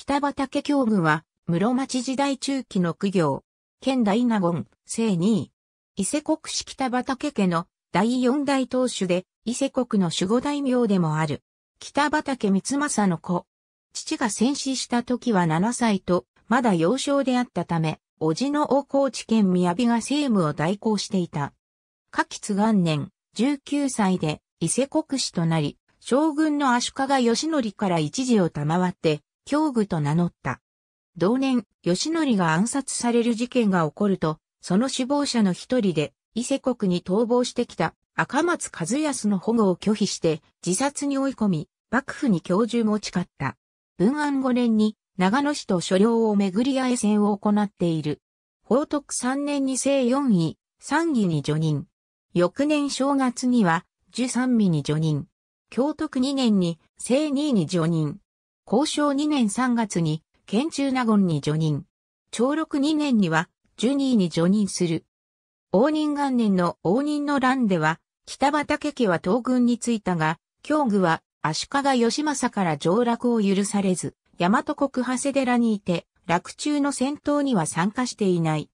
北畠教具は、室町時代中期の苦行、県大納言、正二位。伊勢国市北畠家の第四代当主で、伊勢国の守護大名でもある。北畠光政の子。父が戦死した時は7歳と、まだ幼少であったため、叔父の大河内県雅が政務を代行していた。下吉元年、19歳で伊勢国市となり、将軍の足利義則から一時を賜って、教具と名乗った。同年、義則が暗殺される事件が起こると、その首謀者の一人で、伊勢国に逃亡してきた赤松和康の保護を拒否して自殺に追い込み、幕府に教授も誓った。文安5年に長野市と所領を巡り合い戦を行っている。報徳3年に正4位、3位に除任。翌年正月には、13位に除任。京徳2年に正2位に除任。交渉2年3月に、県中納言に除任。長禄2年には、ジュニーに除任する。応仁元年の応仁の乱では、北畠家は東軍についたが、京具は足利義政から上落を許されず、大和国長谷寺にいて、落中の戦闘には参加していない。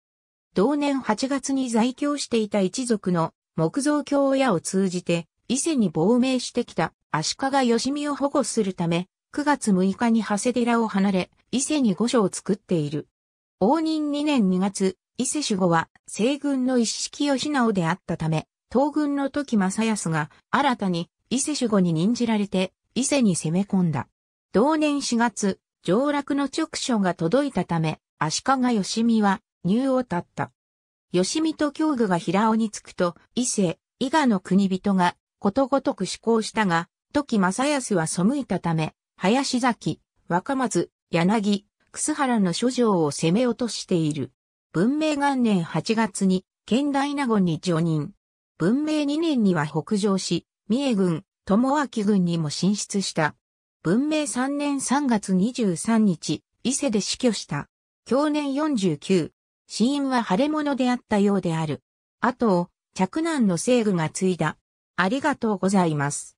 同年8月に在京していた一族の木造京親を通じて、伊勢に亡命してきた足利義美を保護するため、9月6日に長谷寺を離れ、伊勢に御所を作っている。応仁2年2月、伊勢守護は西軍の一式義直であったため、東軍の時正康が新たに伊勢守護に任じられて伊勢に攻め込んだ。同年4月、上洛の直書が届いたため、足利義美は入を立った。義美と京具が平尾に着くと、伊勢、伊賀の国人がことごとく思考したが、時正康は背いたため、林崎、若松、柳、楠原の諸城を攻め落としている。文明元年8月に、県大名護に除任。文明2年には北上し、三重軍、友明軍にも進出した。文明3年3月23日、伊勢で死去した。享年49。死因は腫れ物であったようである。あと、嫡男の聖具が継いだ。ありがとうございます。